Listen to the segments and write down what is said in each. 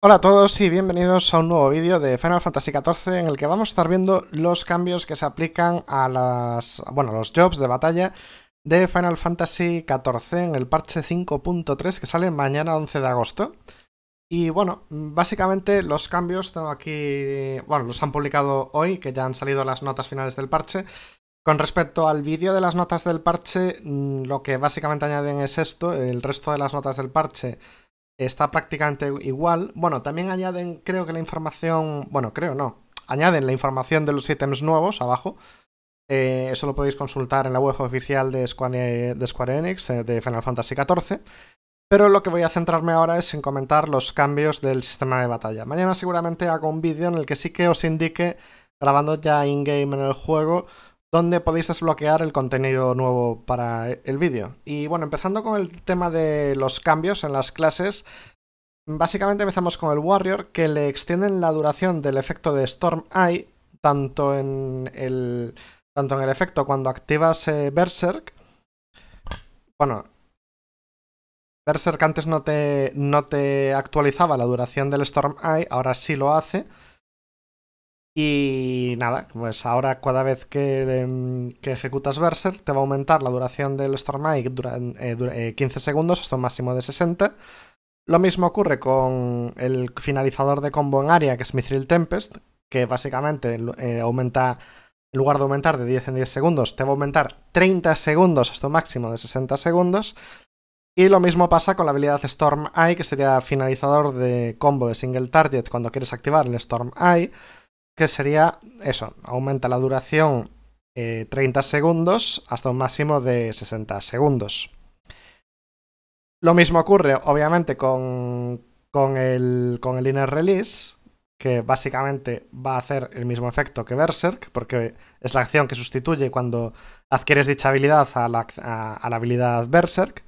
Hola a todos y bienvenidos a un nuevo vídeo de Final Fantasy XIV en el que vamos a estar viendo los cambios que se aplican a las, bueno, los jobs de batalla de Final Fantasy XIV en el parche 5.3 que sale mañana 11 de agosto. Y bueno, básicamente los cambios tengo aquí, bueno, los han publicado hoy, que ya han salido las notas finales del parche. Con respecto al vídeo de las notas del parche, mm, lo que básicamente añaden es esto, el resto de las notas del parche está prácticamente igual. Bueno, también añaden, creo que la información, bueno, creo no, añaden la información de los ítems nuevos abajo. Eh, eso lo podéis consultar en la web oficial de Square, Enix, eh, de Final Fantasy XIV. Pero lo que voy a centrarme ahora es en comentar los cambios del sistema de batalla. Mañana seguramente hago un vídeo en el que sí que os indique, grabando ya in-game en el juego, donde podéis desbloquear el contenido nuevo para el vídeo. Y bueno, empezando con el tema de los cambios en las clases, básicamente empezamos con el Warrior, que le extienden la duración del efecto de Storm Eye, tanto en el, tanto en el efecto cuando activas eh, Berserk, bueno, Berserk antes no te, no te actualizaba la duración del Storm Eye, ahora sí lo hace. Y nada, pues ahora cada vez que, em, que ejecutas Berser, te va a aumentar la duración del Storm durante, eh, eh, 15 segundos hasta un máximo de 60. Lo mismo ocurre con el finalizador de combo en área que es Mithril Tempest, que básicamente eh, aumenta, en lugar de aumentar de 10 en 10 segundos, te va a aumentar 30 segundos hasta un máximo de 60 segundos. Y lo mismo pasa con la habilidad Storm Eye, que sería finalizador de combo de single target cuando quieres activar el Storm Eye que sería eso, aumenta la duración 30 eh, segundos hasta un máximo de 60 segundos. Lo mismo ocurre, obviamente, con, con, el, con inner release, que básicamente va a hacer el mismo efecto que Berserk, porque es la acción que sustituye cuando adquieres dicha habilidad a la, habilidad Berserk.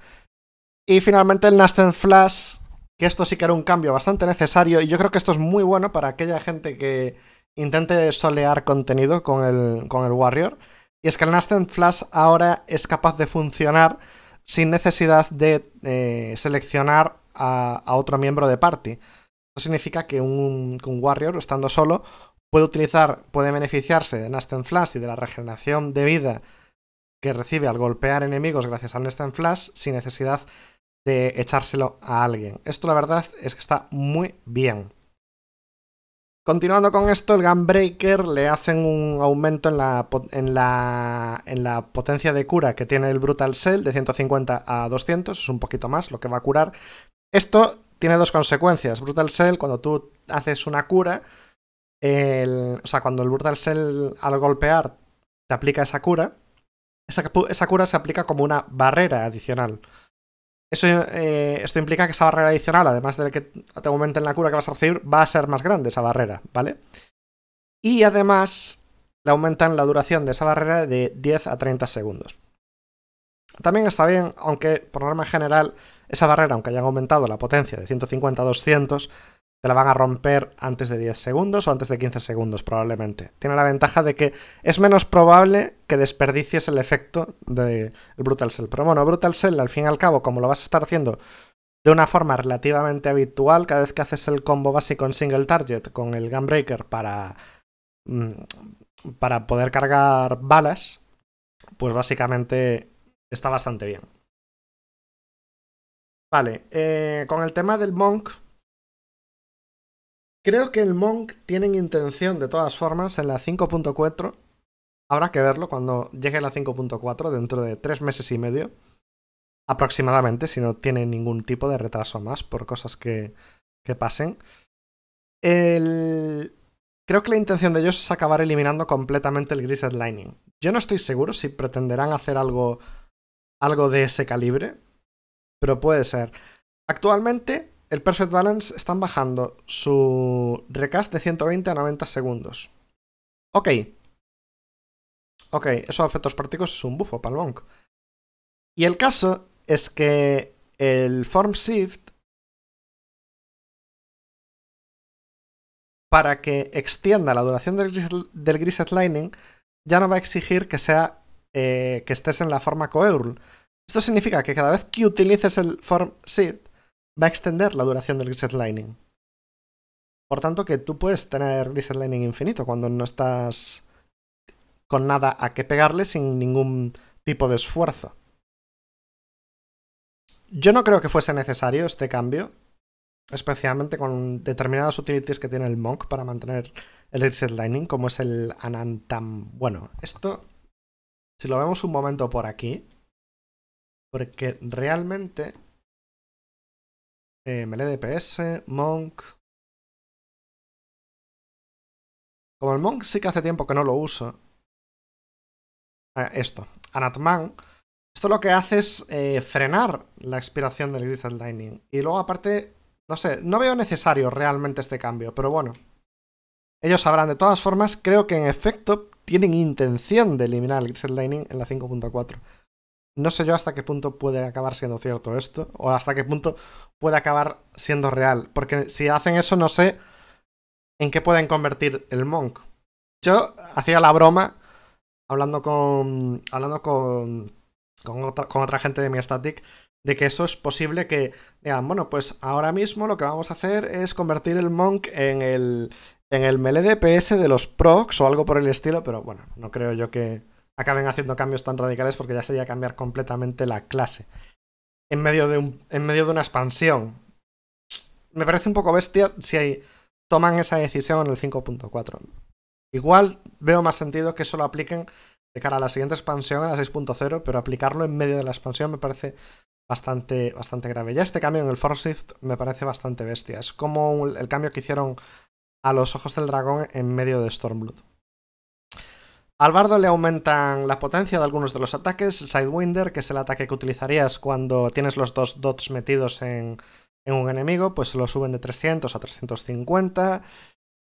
Y finalmente el Nasten Flash, que esto sí que era un cambio bastante necesario, y yo creo que esto es muy bueno para aquella gente que, intente solear contenido con el, con el Warrior. Y es que el Nasten Flash ahora es capaz de funcionar sin necesidad de eh, seleccionar a, otro miembro de party. Esto significa que un, Warrior, estando solo, puede utilizar, puede beneficiarse de Nasten Flash y de la regeneración de vida que recibe al golpear enemigos gracias al Nasten Flash sin necesidad de echárselo a alguien. Esto la verdad es que está muy bien. Continuando con esto, el Gunbreaker le hacen un aumento en la, potencia de cura que tiene el Brutal Cell de 150 a 200, es un poquito más lo que va a curar. Esto tiene dos consecuencias. Brutal Cell, cuando tú haces una cura, o sea, cuando el Brutal Cell al golpear te aplica esa cura, esa cura se aplica como una barrera adicional. Eso, eh, esto implica que esa barrera adicional, además de que te en la cura que vas a recibir, va a ser más grande esa barrera, ¿vale? Y además le aumentan la duración de esa barrera de 10 a 30 segundos. También está bien, aunque por norma general, esa barrera, aunque hayan aumentado la potencia de 150 a 200, te la van a romper antes de 10 segundos o antes de 15 segundos probablemente. Tiene la ventaja de que es menos probable que desperdicies el efecto del Brutal Cell. Pero bueno, Brutal Cell al fin y al cabo, como lo vas a estar haciendo de una forma relativamente habitual, cada vez que haces el combo básico en single target con el Gunbreaker para, mm, para poder cargar balas, pues básicamente está bastante bien. Vale, eh, con el tema del Monk Creo que el Monk tienen intención, de todas formas, en la 5.4. Habrá que verlo cuando llegue la 5.4 dentro de tres meses y medio. Aproximadamente, si no tiene ningún tipo de retraso más por cosas que, que pasen. Creo que la intención de ellos es acabar eliminando completamente el Grizzled Lightning. Yo no estoy seguro si pretenderán hacer algo, algo de ese calibre, pero puede ser. Actualmente el Perfect Balance están bajando su recast de 120 a 90 segundos. Ok. Ok, eso a efectos prácticos es un bufo para Y el caso es que el Form Shift, para que extienda la duración del, grisset del Griset Lining, ya no va a exigir que sea eh, que estés en la forma Coeurl. Esto significa que cada vez que utilices el Form Shift, va a extender la duración del Reset Lining Por tanto, que tú puedes tener Reset Lining infinito cuando no estás con nada a que pegarle sin ningún tipo de esfuerzo. Yo no creo que fuese necesario este cambio, especialmente con determinadas utilities que tiene el Monk para mantener el Reset Lining como es el Anantam. Bueno, esto, si lo vemos un momento por aquí, porque realmente eh, DPS, Monk. Como el Monk sí que hace tiempo que no lo uso. Eh, esto, Anatman. Esto lo que hace es eh, frenar la expiración del Grizzled Lightning. Y luego, aparte, no sé, no veo necesario realmente este cambio, pero bueno. Ellos sabrán. De todas formas, creo que en efecto tienen intención de eliminar el Grizzled Lightning en la 5.4. No sé yo hasta qué punto puede acabar siendo cierto esto, o hasta qué punto puede acabar siendo real, porque si hacen eso no sé en qué pueden convertir el monk. Yo hacía la broma hablando con hablando con con otra, gente de mi static de que eso es posible que digan, bueno, pues ahora mismo lo que vamos a hacer es convertir el monk en el en el melee DPS de los procs o algo por el estilo, pero bueno, no creo yo que acaben haciendo cambios tan radicales porque ya sería cambiar completamente la clase. En medio de, un, en medio de una expansión. Me parece un poco bestia si toman esa decisión en el 5.4. Igual veo más sentido que eso lo apliquen de cara a la siguiente expansión, a la 6.0, pero aplicarlo en medio de la expansión me parece bastante, bastante grave. Ya este cambio en el Force Shift me parece bastante bestia. Es como el cambio que hicieron a los Ojos del Dragón en medio de Stormblood. Al bardo le aumentan la potencia de algunos de los ataques. El Sidewinder, que es el ataque que utilizarías cuando tienes los dos dots metidos en, un enemigo, pues lo suben de 300 a 350.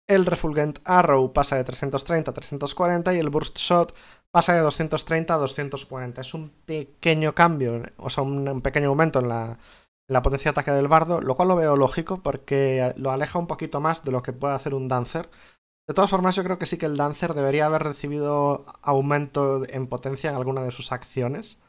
El Refulgent Arrow pasa de 330 a 340 y el Burst Shot pasa de 230 a 240. Es un pequeño cambio, o sea, un pequeño aumento en la, en la potencia de ataque del bardo, lo cual lo veo lógico porque lo aleja un poquito más de lo que puede hacer un Dancer. De todas formas, yo creo que sí que el Dancer debería haber recibido aumento en potencia en alguna de sus acciones.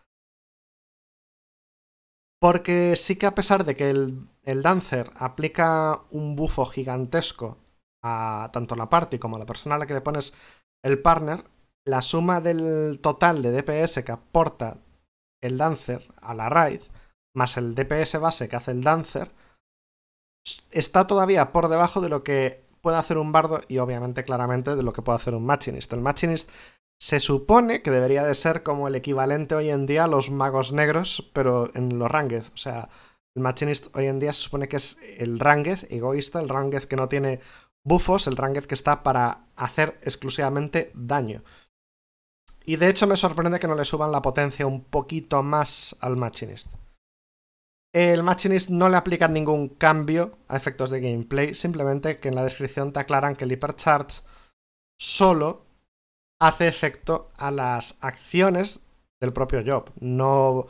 Porque sí que a pesar de que el, Dancer aplica un bufo gigantesco a tanto la party como a la persona a la que le pones el partner, la suma del total de DPS que aporta el Dancer a la raid, más el DPS base que hace el Dancer, está todavía por debajo de lo que puede hacer un bardo y obviamente claramente de lo que puede hacer un machinist. El machinist se supone que debería de ser como el equivalente hoy en día a los magos negros, pero en los ranguez. O sea, el machinist hoy en día se supone que es el ranguez egoísta, el ranguez que no tiene bufos, el ranguez que está para hacer exclusivamente daño. Y de hecho me sorprende que no le suban la potencia un poquito más al machinist. El Machinist no le aplica ningún cambio a efectos de gameplay, simplemente que en la descripción te aclaran que el Hypercharge solo hace efecto a las acciones del propio job, no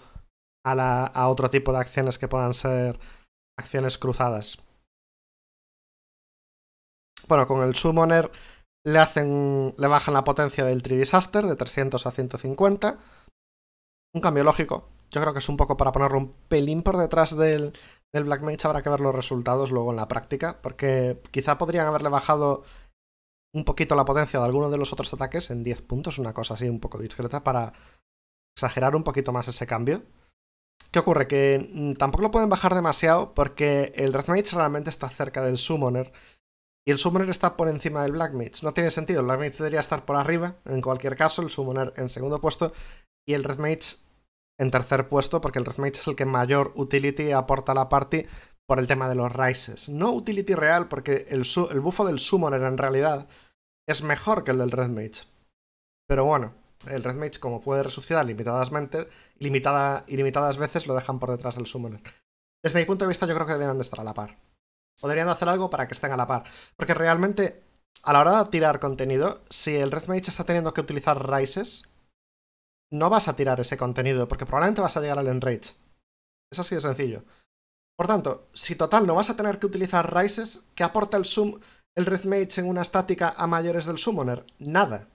a, otro tipo de acciones que puedan ser acciones cruzadas. Bueno, con el Summoner le, bajan la potencia del tri Disaster de 300 a 150. Un cambio lógico, yo creo que es un poco para ponerlo un pelín por detrás del, del Black Mage. Habrá que ver los resultados luego en la práctica, porque quizá podrían haberle bajado un poquito la potencia de alguno de los otros ataques en 10 puntos, una cosa así un poco discreta, para exagerar un poquito más ese cambio. ¿Qué ocurre? Que mm, tampoco lo pueden bajar demasiado porque el Red Mage realmente está cerca del Summoner y el Summoner está por encima del Black Mage. No tiene sentido, el Black Mage debería estar por arriba, en cualquier caso, el Summoner en segundo puesto y el Red Mage en tercer puesto porque el mage es el que mayor utility aporta a la party por el tema de los rises. No utility real porque el, bufo del Summoner en realidad es mejor que el del mage. Pero bueno, el red mage como puede resucitar limitadas ilimitadas veces lo dejan por detrás del Summoner. Desde mi punto de vista yo creo que deberían de estar a la par. Podrían hacer algo para que estén a la par. Porque realmente, a la hora de tirar contenido, si el red mage está teniendo que utilizar rises, no vas a tirar ese contenido porque probablemente vas a llegar al enrage. Es así de sencillo. Por tanto, si total no vas a tener que utilizar rises, ¿qué aporta el sum el en una estática a mayores del summoner? Nada.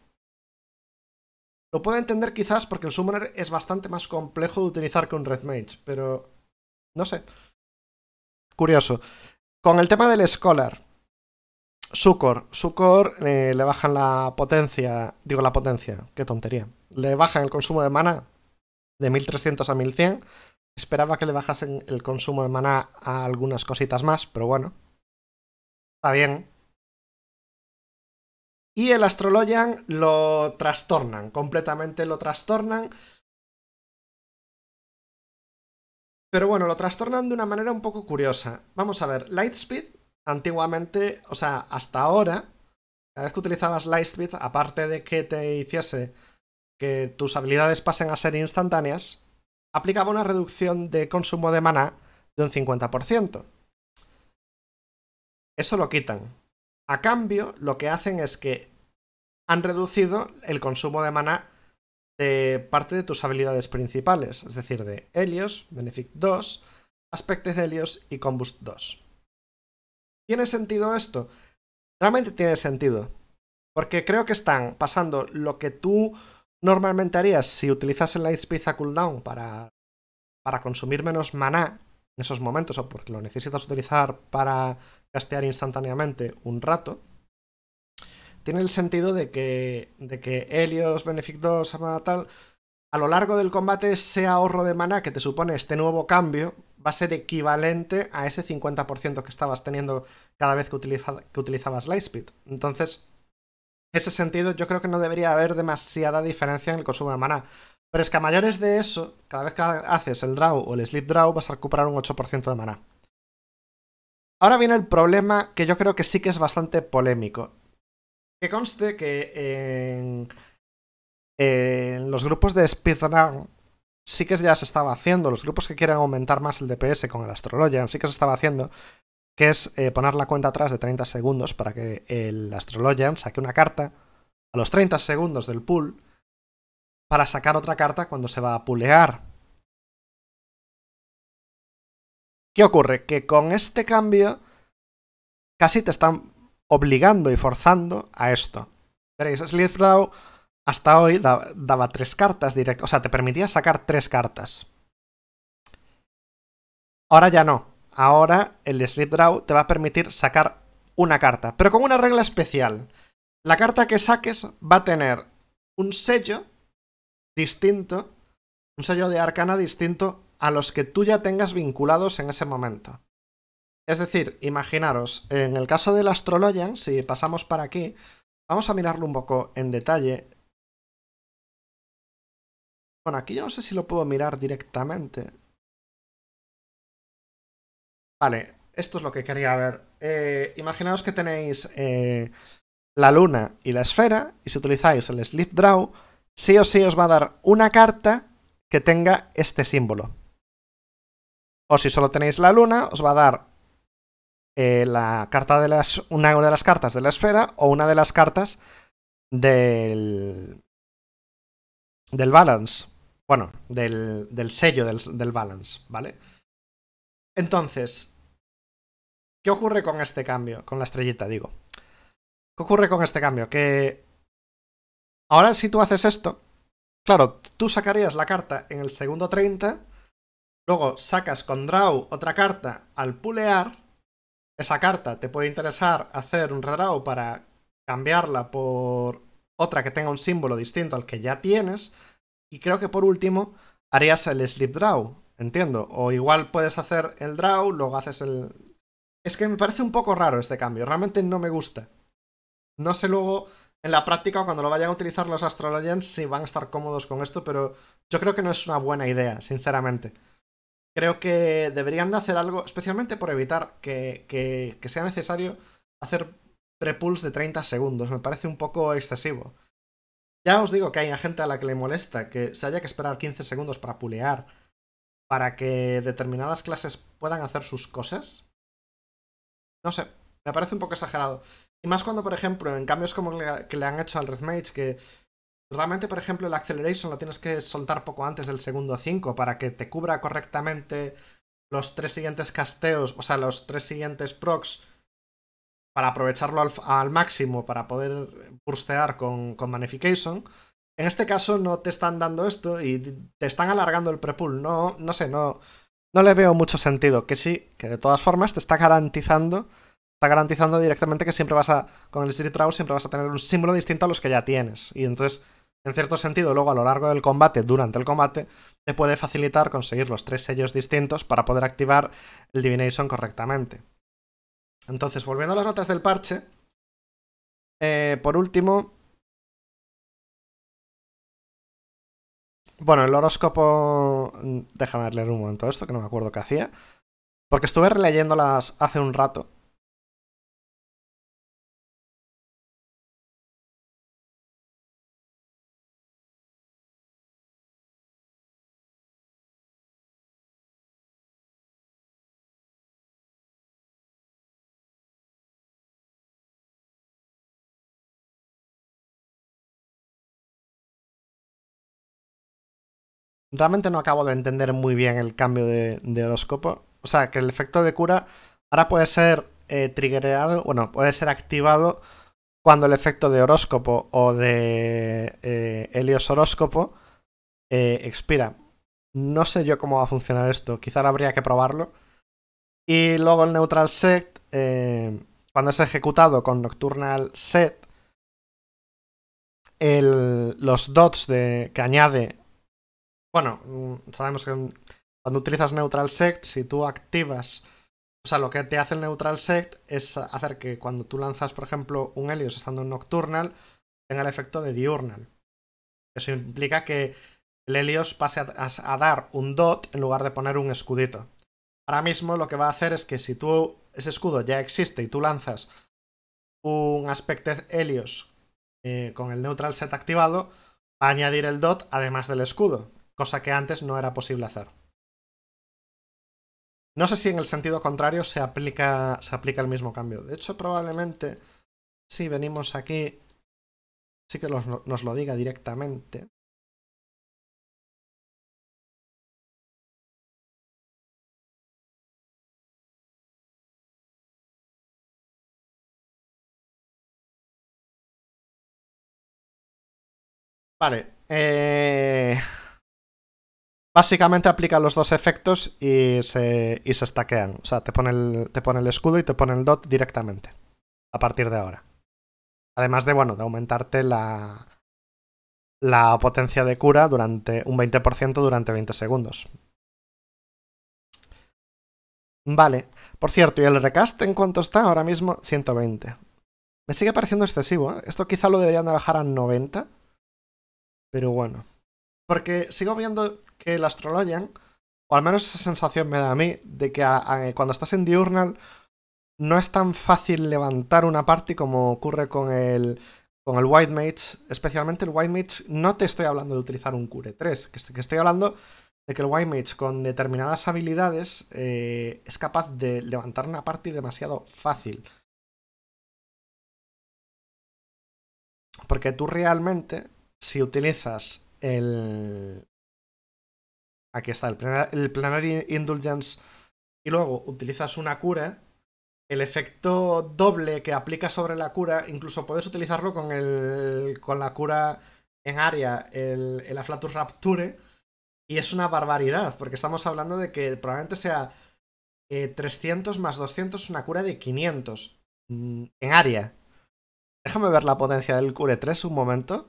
Lo puedo entender quizás porque el summoner es bastante más complejo de utilizar que un Mage, pero no sé. Curioso. Con el tema del scholar, Sucor, Sucor eh, le bajan la potencia, digo la potencia, qué tontería, le bajan el consumo de maná de 1300 a 1100. Esperaba que le bajasen el consumo de maná a algunas cositas más, pero bueno. Está bien. Y el Astrologian lo trastornan, completamente lo trastornan. Pero bueno, lo trastornan de una manera un poco curiosa. Vamos a ver, Lightspeed, antiguamente, o sea, hasta ahora, cada vez que utilizabas Lightspeed, aparte de que te hiciese que tus habilidades pasen a ser instantáneas, aplicaba una reducción de consumo de maná de un 50%. Eso lo quitan. A cambio, lo que hacen es que han reducido el consumo de maná de parte de tus habilidades principales, es decir, de Helios, Benefic 2, Aspectos de Helios y Combust 2. ¿Tiene sentido esto? Realmente tiene sentido, porque creo que están pasando lo que tú normalmente harías si utilizas el Lightspeed a cooldown para, para consumir menos maná en esos momentos o porque lo necesitas utilizar para castear instantáneamente un rato, tiene el sentido de que, de que Helios, Benefic 2, tal, a lo largo del combate ese ahorro de maná que te supone este nuevo cambio va a ser equivalente a ese 50% que estabas teniendo cada vez que, que utilizabas Lightspeed. Entonces, ese sentido, yo creo que no debería haber demasiada diferencia en el consumo de maná. Pero es que a mayores de eso, cada vez que haces el draw o el sleep draw, vas a recuperar un 8% de maná. Ahora viene el problema que yo creo que sí que es bastante polémico. Que conste que en, los grupos de speedrun sí que ya se estaba haciendo, los grupos que quieran aumentar más el DPS con el Astrologian sí que se estaba haciendo, que es eh, poner la cuenta atrás de 30 segundos para que el Astrologian saque una carta a los 30 segundos del pool para sacar otra carta cuando se va a pulear. ¿Qué ocurre? Que con este cambio casi te están obligando y forzando a esto. Veréis, Slithrow hasta hoy daba, daba tres cartas directas, o sea, te permitía sacar tres cartas. Ahora ya no, Ahora el Sleep Draw te va a permitir sacar una carta, pero con una regla especial. La carta que saques va a tener un sello distinto, un sello de arcana distinto a los que tú ya tengas vinculados en ese momento. Es decir, imaginaros, en el caso del Astrologian, si pasamos para aquí, vamos a mirarlo un poco en detalle. Bueno, aquí yo no sé si lo puedo mirar directamente. Vale, esto es lo que quería ver. Eh, imaginaos que tenéis eh, la luna y la esfera, y si utilizáis el Slip Draw, sí o sí os va a dar una carta que tenga este símbolo. O si solo tenéis la luna, os va a dar eh, la carta de las, una de las cartas de la esfera o una de las cartas del, del balance. Bueno, del, sello del, del balance, ¿vale? Entonces, ¿qué ocurre con este cambio? Con la estrellita, digo. ¿Qué ocurre con este cambio? Que ahora si tú haces esto, claro, tú sacarías la carta en el segundo 30, luego sacas con draw otra carta al pulear, esa carta te puede interesar hacer un redraw para cambiarla por otra que tenga un símbolo distinto al que ya tienes, y creo que por último harías el slip draw, Entiendo. O igual puedes hacer el draw, luego haces el... Es que me parece un poco raro este cambio, realmente no me gusta. No sé luego en la práctica cuando lo vayan a utilizar los Astrologians si van a estar cómodos con esto, pero yo creo que no es una buena idea, sinceramente. Creo que deberían de hacer algo, especialmente por evitar que, que, sea necesario hacer prepulse de 30 segundos. Me parece un poco excesivo. Ya os digo que hay gente a la que le molesta que se haya que esperar 15 segundos para pulear para que determinadas clases puedan hacer sus cosas. No sé, me parece un poco exagerado. Y más cuando, por ejemplo, en cambios como que le han hecho al Red Mage, que realmente, por ejemplo, el Acceleration lo tienes que soltar poco antes del segundo 5 para que te cubra correctamente los tres siguientes casteos, o sea, los tres siguientes procs, para aprovecharlo al, al máximo, para poder burstear con, con en este caso no te están dando esto y te están alargando el prepool. No, no sé, no, no le veo mucho sentido. Que sí, que de todas formas te está garantizando, está garantizando directamente que siempre vas a, con el Street Row siempre vas a tener un símbolo distinto a los que ya tienes. Y entonces, en cierto sentido, luego a lo largo del combate, durante el combate, te puede facilitar conseguir los tres sellos distintos para poder activar el Divination correctamente. Entonces, volviendo a las notas del parche, eh, por último, Bueno, el horóscopo. Mm, déjame leer un momento esto, que no me acuerdo qué hacía. Porque estuve releyéndolas hace un rato. Realmente no acabo de entender muy bien el cambio de, horóscopo. O sea, que el efecto de cura ahora puede ser eh, triggerado, bueno, puede ser activado cuando el efecto de horóscopo o de eh, Helios horóscopo eh, expira. No sé yo cómo va a funcionar esto, quizá habría que probarlo. Y luego el Neutral Set, eh, cuando es ejecutado con Nocturnal Set, los dots de, que añade bueno, mm, sabemos que cuando utilizas neutral set, si tú activas. O sea, lo que te hace el neutral set es hacer que cuando tú lanzas, por ejemplo, un Helios estando en Nocturnal, tenga el efecto de Diurnal. Eso implica que el Helios pase a, dar un dot en lugar de poner un escudito. Ahora mismo lo que va a hacer es que si tú ese escudo ya existe y tú lanzas un aspected Helios eh, con el neutral set activado, va a añadir el dot además del escudo cosa que antes no era posible hacer. No sé si en el sentido contrario se aplica, se aplica el mismo cambio. De hecho, probablemente, si venimos aquí, sí que nos lo diga directamente. Vale. Eh... Básicamente aplica los dos efectos y se, y se stackean. O sea, te pone, el, te pone el escudo y te pone el dot directamente. A partir de ahora. Además de, bueno, de aumentarte la, la potencia de cura durante un 20% durante 20 segundos. Vale. Por cierto, ¿y el recast en cuánto está ahora mismo? 120. Me sigue pareciendo excesivo, ¿eh? Esto quizá lo deberían de bajar a 90. Pero bueno. Porque sigo viendo que el Astrologian, o al menos esa sensación me da a mí, de que eh, cuando estás en Diurnal no es tan fácil levantar una party como ocurre con el, con el White Mage, especialmente el White Mage, no te estoy hablando de utilizar un Cure 3, que estoy hablando de que el White Mage con determinadas habilidades eh, es capaz de levantar una party demasiado fácil. Porque tú realmente, si utilizas el, Aquí está, el, planar, Indulgence. Y luego utilizas una cura. El efecto doble que aplica sobre la cura, incluso puedes utilizarlo con, el, con la cura en área, el, el Aflatus Rapture. Y es una barbaridad, porque estamos hablando de que probablemente sea 300 eh, más 200, una cura de 500 mm, en área. Déjame ver la potencia del cure 3 un momento.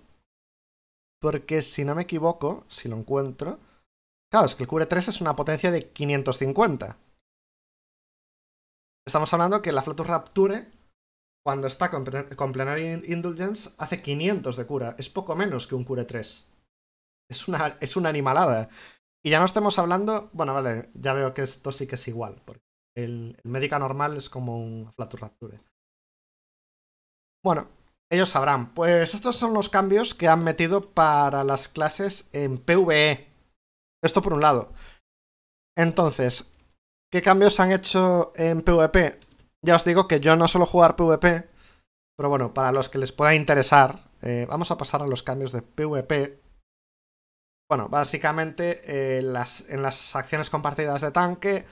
Porque si no me equivoco, si lo encuentro, Claro, es que el cure 3 es una potencia de 550. Estamos hablando que la Flatus Rapture, cuando está con, Plenary Indulgence, hace 500 de cura. Es poco menos que un cure 3 Es una, es una animalada. Y ya no estemos hablando... Bueno, vale, ya veo que esto sí que es igual. Porque el, el médica normal es como un Flatus Rapture. Bueno, ellos sabrán. Pues estos son los cambios que han metido para las clases en PvE. Esto por un lado. Entonces, ¿qué cambios han hecho en PvP? Ya os digo que yo no suelo jugar PvP, pero bueno, para los que les pueda interesar, eh, vamos a pasar a los cambios de PvP. Bueno, básicamente eh, en las acciones compartidas de tanque,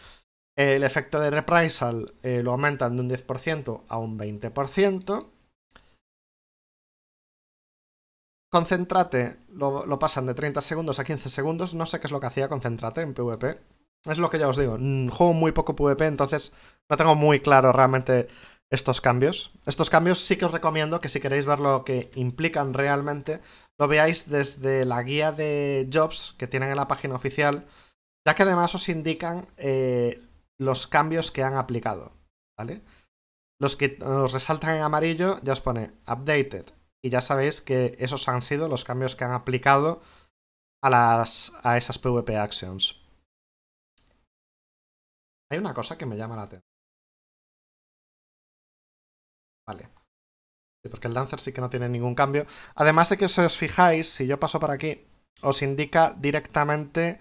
eh, el efecto de reprisal lo aumentan de un 10% a un 20%. Concentrate, lo, pasan de 30 segundos a 15 segundos. No sé qué es lo que hacía Concentrate en PvP. Es lo que ya os digo. Mm, juego muy poco PvP, entonces no tengo muy claro realmente estos cambios. Estos cambios sí que os recomiendo que si queréis ver lo que implican realmente, lo veáis desde la guía de jobs que tienen en la página oficial, ya que además os indican eh, los cambios que han aplicado. ¿Vale? Los que os resaltan en amarillo ya os pone updated, y ya sabéis que esos han sido los cambios que han aplicado a, las, a esas PvP Actions. Hay una cosa que me llama la atención. Vale. porque el Dancer sí que no tiene ningún cambio. Además de que si os fijáis, si yo paso por aquí, os indica directamente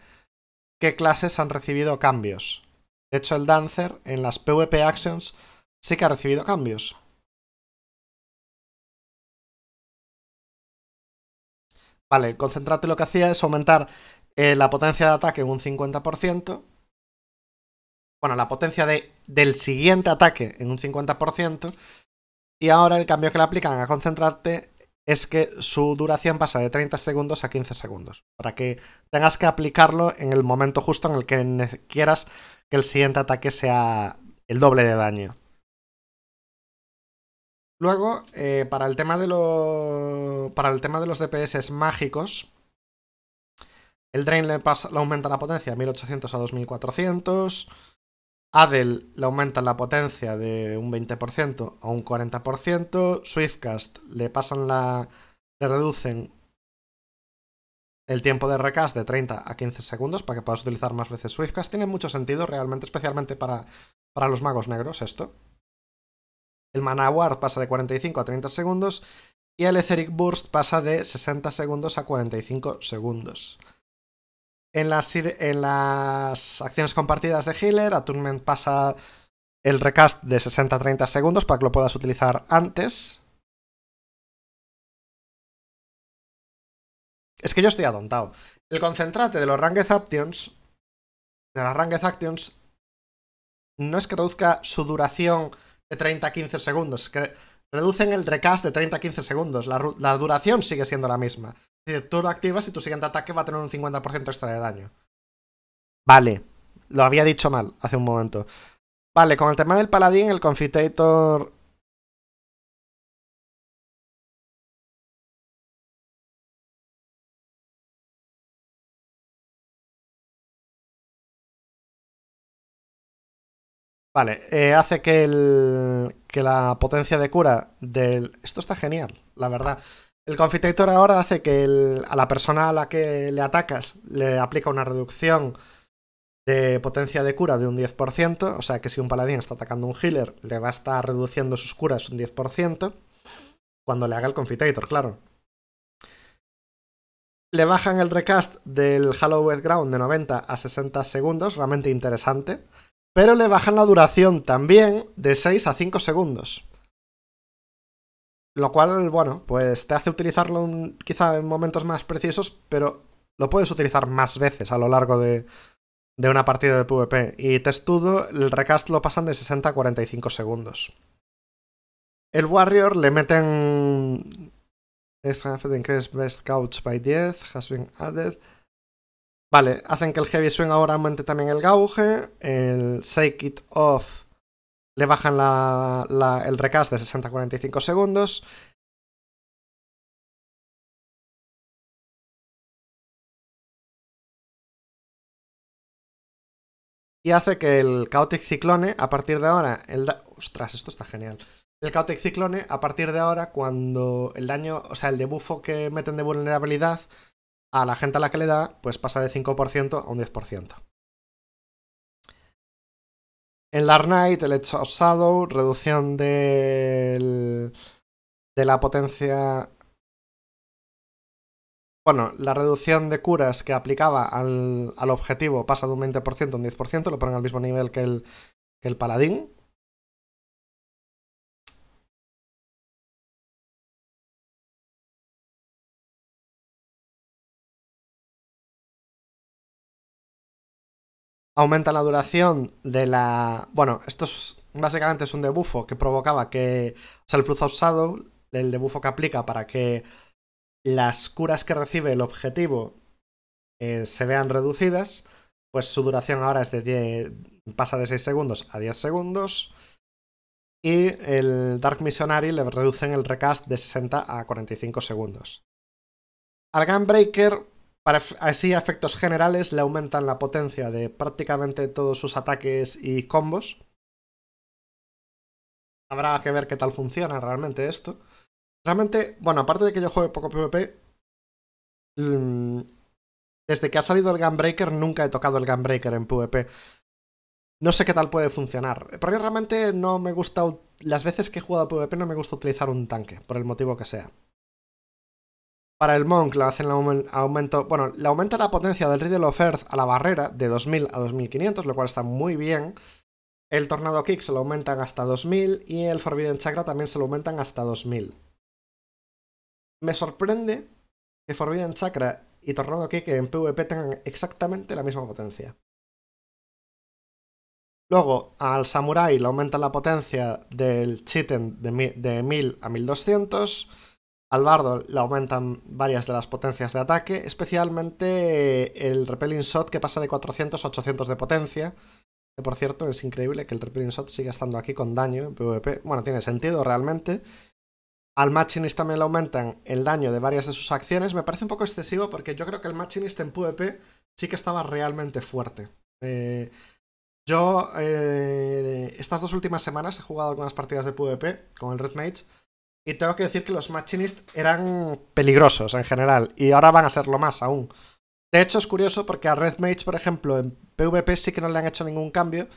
qué clases han recibido cambios. De hecho, el Dancer en las PvP Actions sí que ha recibido cambios. Vale, lo que hacía es aumentar eh, la potencia de ataque en un 50%. Bueno, la potencia de, del siguiente ataque en un 50%. Y ahora el cambio que le aplican a concentrarte es que su duración pasa de 30 segundos a 15 segundos. Para que tengas que aplicarlo en el momento justo en el que quieras que el siguiente ataque sea el doble de daño. Luego, eh, para, el tema de lo... para el tema de los DPS mágicos, el Drain le, aumenta la potencia de 1800 a 2400. Adel le aumenta la potencia de un 20% a un 40%. Swiftcast le pasan la. le reducen el tiempo de recast de 30 a 15 segundos para que puedas utilizar más veces Swiftcast. Tiene mucho sentido realmente, especialmente para, para los magos negros esto. El Manawar pasa de 45 a 30 segundos y el Etheric Burst pasa de 60 segundos a 45 segundos. En las, en las acciones compartidas de Healer, Atunment pasa el recast de 60 a 30 segundos para que lo puedas utilizar antes. Es que yo estoy adontado. El concentrate de los Ranged Actions, de los Ranged Actions, no es que reduzca su duración de 30 a 15 segundos. reducen el recast de 30 a 15 segundos. La, duración sigue siendo la misma. Si tú lo activas y tu siguiente ataque va a tener un 50% extra de daño. Vale. Lo había dicho mal hace un momento. Vale, con el tema del paladín, el confitator Vale, eh, hace que, el, que la potencia de cura del... Esto está genial, la verdad. El confitator ahora hace que a la persona a la que le atacas le aplica una reducción de potencia de cura de un 10%, o sea que si un paladín está atacando a un healer, le va a estar reduciendo sus curas un 10% cuando le haga el confitator, claro. Le bajan el recast del Hallowed Ground de 90 a 60 segundos, realmente interesante. Pero le bajan la duración también de 6 a 5 segundos. Lo cual, bueno, pues te hace utilizarlo quizá en momentos más precisos, pero lo puedes utilizar más veces a lo largo de, una partida de PvP. Y testudo, el recast lo pasan de 60 a 45 segundos. El Warrior le meten. Es Best Couch by 10, has been added. Vale, hacen que el Heavy Swing ahora aumente también el gauge. El Shake It Off le bajan el recast de 60 45 segundos. Y hace que el Chaotic Ciclone, a partir de ahora, el Ostras, esto está genial. El Chaotic Ciclone, a partir de ahora, cuando el daño, o sea, el debuffo que meten de vulnerabilidad, a la gente a la que le da, pues pasa de 5% a un 10%. En Dark Knight, el Edge of Shadow, reducción de la potencia... Bueno, la reducción de curas que aplicaba al, objetivo pasa de un 20% a un 10%, lo ponen al mismo nivel que el, que el paladín, Aumenta la duración de la... Bueno, esto básicamente es un debufo que provocaba que... O sea, el Fluzo of el debufo que aplica para que las curas que recibe el objetivo eh, se vean reducidas, pues su duración ahora es de pasa de 6 segundos a 10 segundos. Y el Dark Missionary le reducen el recast de 60 a 45 segundos. Al Gunbreaker así, efectos generales, le aumentan la potencia de prácticamente todos sus ataques y combos. Habrá que ver qué tal funciona realmente esto. Realmente, bueno, aparte de que yo juegue poco PvP, mm, desde que ha salido el Gunbreaker nunca he tocado el Gunbreaker en PvP. No sé qué tal puede funcionar. Porque realmente no me gusta... Las veces que he jugado PvP no me gusta utilizar un tanque, por el motivo que sea. Para el Monk le hacen aumento, bueno, le aumenta la potencia del Riddle of Earth a la barrera de 2000 a 2500, lo cual está muy bien. El Tornado Kick se lo aumentan hasta 2000 y el Forbidden Chakra también se lo aumentan hasta 2000. Me sorprende que Forbidden Chakra y Tornado Kick en PvP tengan exactamente la misma potencia. Luego, al Samurai le aumenta la potencia del Chitten de 1000 a 1200 al bardo le aumentan varias de las potencias de ataque, especialmente eh, el Repelling Shot que pasa de 400 a 800 de potencia. Que por cierto, es increíble que el Repelling Shot siga estando aquí con daño en PvP. Bueno, tiene sentido realmente. Al Machinist también le aumentan el daño de varias de sus acciones. Me parece un poco excesivo porque yo creo que el Machinist en PvP sí que estaba realmente fuerte. Eh, yo eh, estas dos últimas semanas he jugado algunas partidas de PvP con el Red Mage y tengo que decir que los machinists eran peligrosos en general, y ahora van a serlo más aún. De hecho, es curioso porque a Red Mage, por ejemplo, en PvP sí que no le han hecho ningún cambio.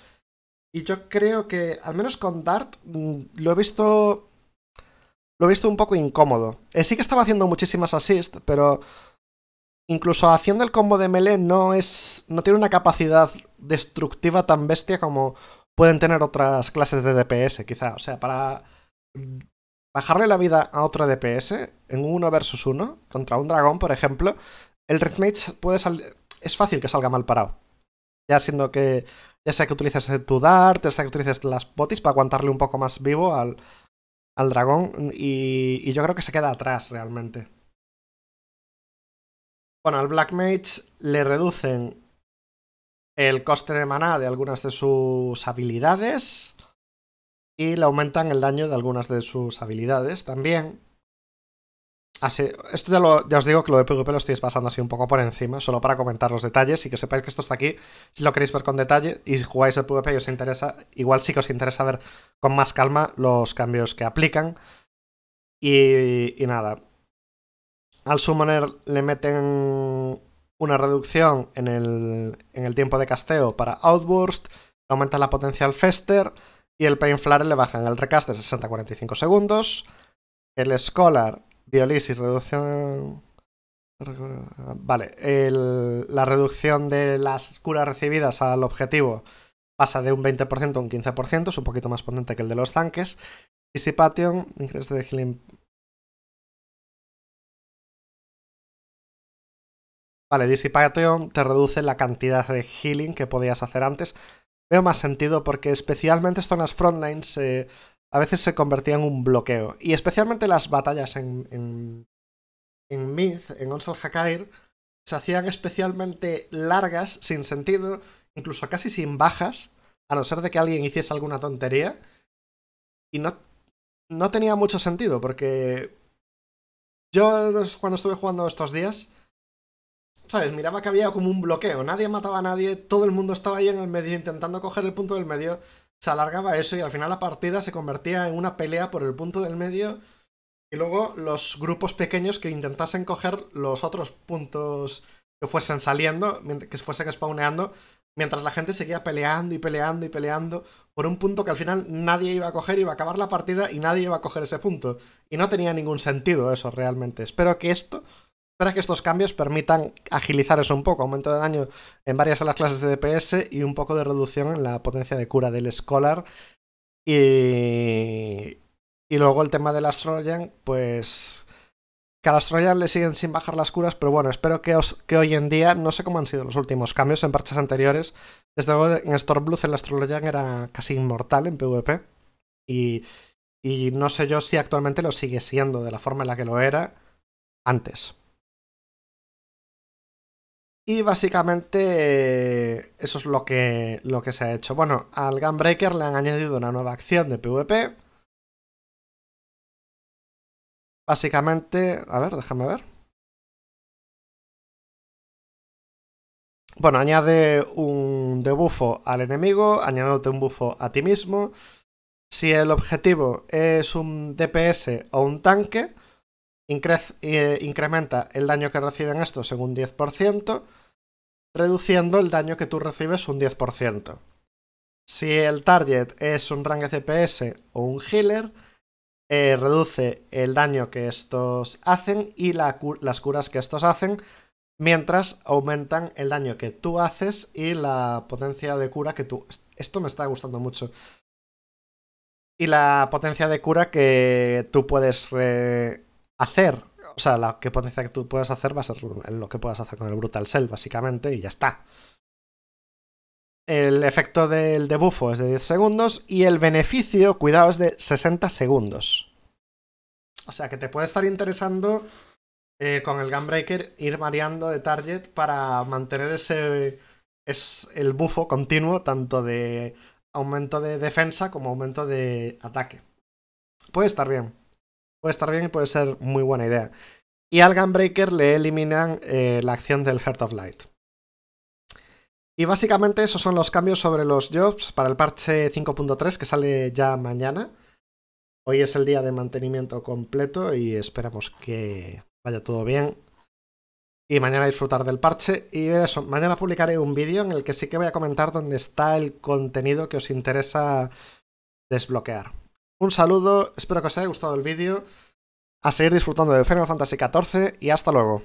Y yo creo que, al menos con Dart, mm, lo he visto. Lo he visto un poco incómodo. Eh, sí que estaba haciendo muchísimas assist, pero. Incluso haciendo el combo de melee no es. no tiene una capacidad destructiva tan bestia como pueden tener otras clases de DPS, quizá. O sea, para bajarle la vida a otro DPS en 1 versus 1 contra un dragón, por ejemplo, el red puede Es fácil que salga mal parado. Ya siendo que... Ya sea que utilices tu dart, ya sea que utilices las botis para aguantarle un poco más vivo al, dragón. Y, y yo creo que se queda atrás realmente. Bueno, al Black Mage le reducen el coste de maná de algunas de sus habilidades y le aumentan el daño de algunas de sus habilidades también. Así, esto ya, os digo que lo de PvP lo estoy pasando así un poco por encima, solo para comentar los detalles y que sepáis que esto está aquí. Si lo queréis ver con detalle y si jugáis el PvP y os interesa, igual sí que os interesa ver con más calma los cambios que aplican. Y, nada. Al Summoner le meten una reducción en el, en el tiempo de casteo para Outburst, aumenta la potencia potencial Fester y el Pain Flare le bajan el recast de 60 45 segundos. El Scholar, Biolisis, reducción. Vale, la reducción de las curas recibidas al objetivo pasa de un 20% a un 15%, es un poquito más potente que el de los tanques. Dissipation, de healing. Vale, Dissipation te reduce la cantidad de healing que podías hacer antes Veo más sentido porque especialmente zonas frontlines eh, a veces se convertía en un bloqueo. Y especialmente las batallas en, en, en Myth, en Onsal Hakair, se hacían especialmente largas, sin sentido, incluso casi sin bajas, a no ser de que alguien hiciese alguna tontería. Y no, no tenía mucho sentido porque yo cuando estuve jugando estos días ¿Sabes? Miraba que había como un bloqueo. Nadie mataba a nadie, todo el mundo estaba ahí en el medio intentando coger el punto del medio. Se alargaba eso y al final la partida se convertía en una pelea por el punto del medio. Y luego los grupos pequeños que intentasen coger los otros puntos que fuesen saliendo, que fuesen spawneando, mientras la gente seguía peleando y peleando y peleando por un punto que al final nadie iba a coger, iba a acabar la partida y nadie iba a coger ese punto. Y no tenía ningún sentido eso realmente. Espero que esto Espera que estos cambios permitan agilizar eso un poco, aumento de daño en varias de las clases de DPS y un poco de reducción en la potencia de cura del Scholar. Y, y luego el tema del Astroyan, pues que al la le siguen sin bajar las curas, pero bueno, espero que, hoy en día, no sé cómo han sido los últimos cambios en parches anteriores, desde luego en Stormblood el Astrologian era casi inmortal en PvP y no sé yo si actualmente lo sigue siendo de la forma en la que lo era antes. Y básicamente eh, eso es lo que, lo que se ha hecho. Bueno, al Gunbreaker le han añadido una nueva acción de PvP. Básicamente, a ver, déjame ver. Bueno, añade un debufo al enemigo, añade un bufo a ti mismo. Si el objetivo es un DPS o un tanque, eh, incrementa el daño que reciben estos en un 10%, reduciendo el daño que tú recibes un 10%. Si el target es un rank CPS o un healer, eh, reduce el daño que estos hacen y las curas que estos hacen, mientras aumentan el daño que tú haces y la potencia de cura que tú... Esto me está gustando mucho. Y la potencia de cura que tú puedes hacer, o sea, lo que tú puedas hacer va a ser lo que puedas hacer con el Brutal Cell, básicamente, y ya está. El efecto del debufo es de 10 segundos y el beneficio, cuidado, es de 60 segundos. O sea que te puede estar interesando eh, con el Gunbreaker ir mareando de target para mantener ese. Es el bufo continuo, tanto de aumento de defensa como aumento de ataque. Puede estar bien puede estar bien y puede ser muy buena idea. Y al Gunbreaker le eliminan eh, la acción del Heart of Light. Y básicamente esos son los cambios sobre los jobs para el parche 5.3 que sale ya mañana. Hoy es el día de mantenimiento completo y esperamos que vaya todo bien. Y mañana disfrutar del parche. Y eso, mañana publicaré un vídeo en el que sí que voy a comentar dónde está el contenido que os interesa desbloquear. Un saludo, espero que os haya gustado el vídeo, a seguir disfrutando de Final Fantasy XIV y hasta luego.